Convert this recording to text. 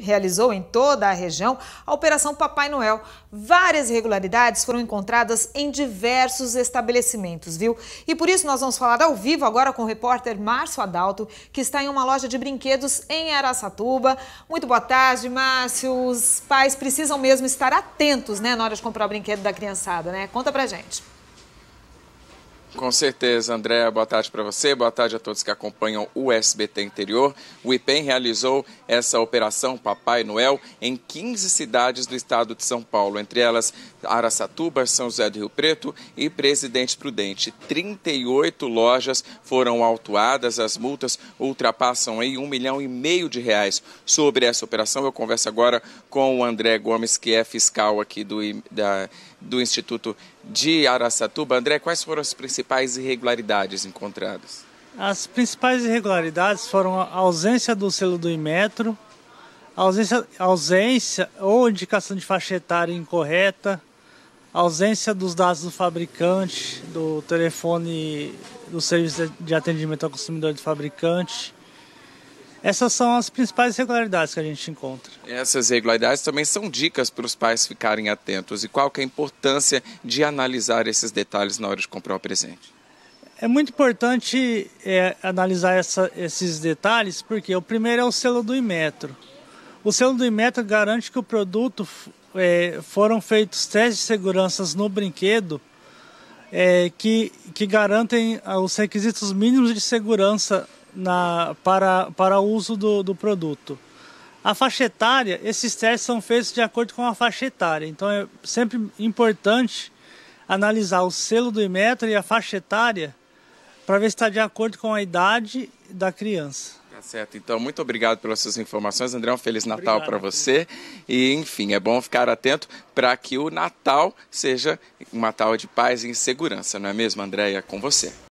realizou em toda a região a Operação Papai Noel. Várias irregularidades foram encontradas em diversos estabelecimentos, viu? E por isso nós vamos falar ao vivo agora com o repórter Márcio Adalto, que está em uma loja de brinquedos em Araçatuba. Muito boa tarde, Márcio. Os pais precisam mesmo estar atentos, né, na hora de comprar o brinquedo da criançada, né? Conta pra gente. Com certeza, André. Boa tarde para você, boa tarde a todos que acompanham o SBT Interior. O IPEM realizou essa operação Papai Noel em 15 cidades do estado de São Paulo, entre elas Araçatuba, São José do Rio Preto e Presidente Prudente. 38 lojas foram autuadas, as multas ultrapassam aí um milhão e meio de reais. Sobre essa operação, eu converso agora com o André Gomes, que é fiscal aqui do, da, do Instituto de Araçatuba, André, quais foram as principais irregularidades encontradas? As principais irregularidades foram a ausência do selo do Imetro, ausência, ausência ou indicação de faixa etária incorreta, ausência dos dados do fabricante, do telefone do serviço de atendimento ao consumidor do fabricante, essas são as principais irregularidades que a gente encontra. Essas irregularidades também são dicas para os pais ficarem atentos. E qual que é a importância de analisar esses detalhes na hora de comprar o presente? É muito importante é, analisar essa, esses detalhes, porque o primeiro é o selo do Imetro. O selo do Imetro garante que o produto é, foram feitos testes de segurança no brinquedo é, que, que garantem os requisitos mínimos de segurança na, para, para uso do, do produto. A faixa etária, esses testes são feitos de acordo com a faixa etária, então é sempre importante analisar o selo do Inmetro e a faixa etária para ver se está de acordo com a idade da criança. Tá certo, então muito obrigado pelas suas informações, André, um Feliz Natal para você. E enfim, é bom ficar atento para que o Natal seja um Natal de paz e segurança, não é mesmo, Andréia? Com você.